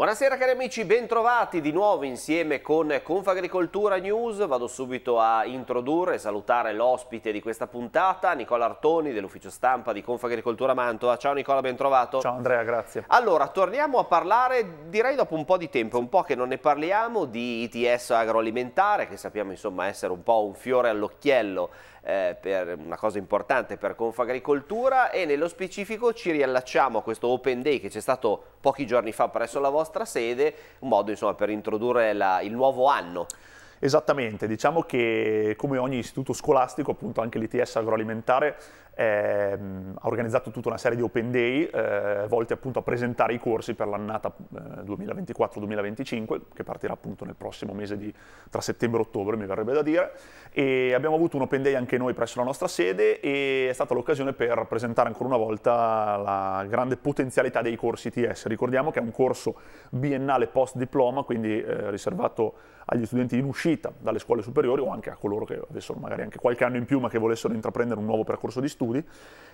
Buonasera cari amici, bentrovati di nuovo insieme con Confagricoltura News. Vado subito a introdurre e salutare l'ospite di questa puntata, Nicola Artoni dell'ufficio stampa di Confagricoltura Mantova. Ciao Nicola, bentrovato. Ciao Andrea, grazie. Allora, torniamo a parlare, direi dopo un po' di tempo, un po' che non ne parliamo, di ITS agroalimentare, che sappiamo insomma essere un po' un fiore all'occhiello eh, per una cosa importante per Confagricoltura e nello specifico ci riallacciamo a questo Open Day che c'è stato pochi giorni fa presso la vostra vostra sede, un modo insomma, per introdurre la, il nuovo anno. Esattamente, diciamo che come ogni istituto scolastico, appunto anche l'ITS agroalimentare ehm, ha organizzato tutta una serie di open day eh, volti appunto a presentare i corsi per l'annata eh, 2024-2025 che partirà appunto nel prossimo mese di, tra settembre e ottobre mi verrebbe da dire e abbiamo avuto un open day anche noi presso la nostra sede e è stata l'occasione per presentare ancora una volta la grande potenzialità dei corsi ITS. Ricordiamo che è un corso biennale post diploma quindi eh, riservato agli studenti in uscita uscita dalle scuole superiori o anche a coloro che avessero magari anche qualche anno in più ma che volessero intraprendere un nuovo percorso di studi.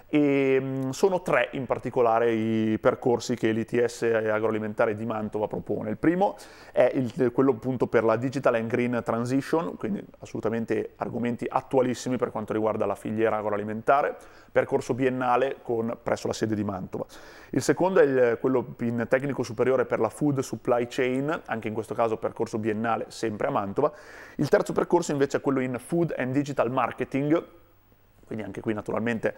E sono tre in particolare i percorsi che l'ITS agroalimentare di Mantova propone. Il primo è il, quello appunto per la Digital and Green Transition, quindi assolutamente argomenti attualissimi per quanto riguarda la filiera agroalimentare, percorso biennale con, presso la sede di Mantova. Il secondo è il, quello in tecnico superiore per la Food Supply Chain, anche in questo caso percorso biennale sempre a Mantova, il terzo percorso invece è quello in Food and Digital Marketing, quindi anche qui naturalmente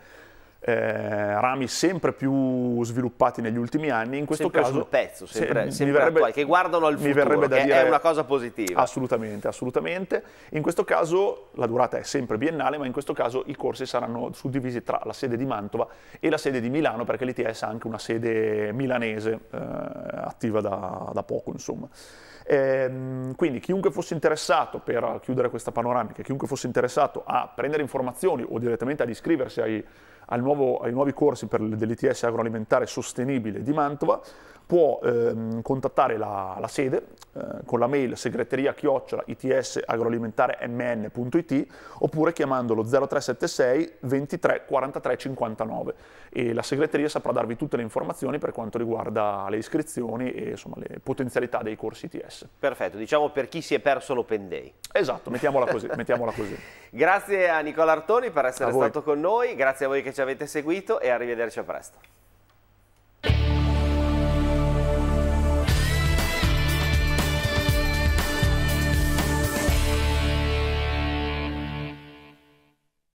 eh, rami sempre più sviluppati negli ultimi anni. In questo sempre caso, sul pezzo, sempre, se, verrebbe, attuali, che guardano al futuro, che dire, è una cosa positiva. Assolutamente, assolutamente. In questo caso la durata è sempre biennale, ma in questo caso i corsi saranno suddivisi tra la sede di Mantova e la sede di Milano, perché l'ITS ha anche una sede milanese, eh, attiva da, da poco, insomma. E, ehm, quindi chiunque fosse interessato, per chiudere questa panoramica, chiunque fosse interessato a prendere informazioni o direttamente ad iscriversi ai nuovo, ai nuovi corsi per dell'ITS agroalimentare sostenibile di Mantova, può ehm, contattare la, la sede eh, con la mail segreteria chiocciola its agroalimentare oppure chiamandolo 0376 23 43 59 e la segreteria saprà darvi tutte le informazioni per quanto riguarda le iscrizioni e insomma, le potenzialità dei corsi ITS. Perfetto, diciamo per chi si è perso l'Open Day. Esatto, mettiamola così. mettiamola così. Grazie a Nicola Artoni per essere stato con noi, grazie a voi che ci ci avete seguito e arrivederci a presto.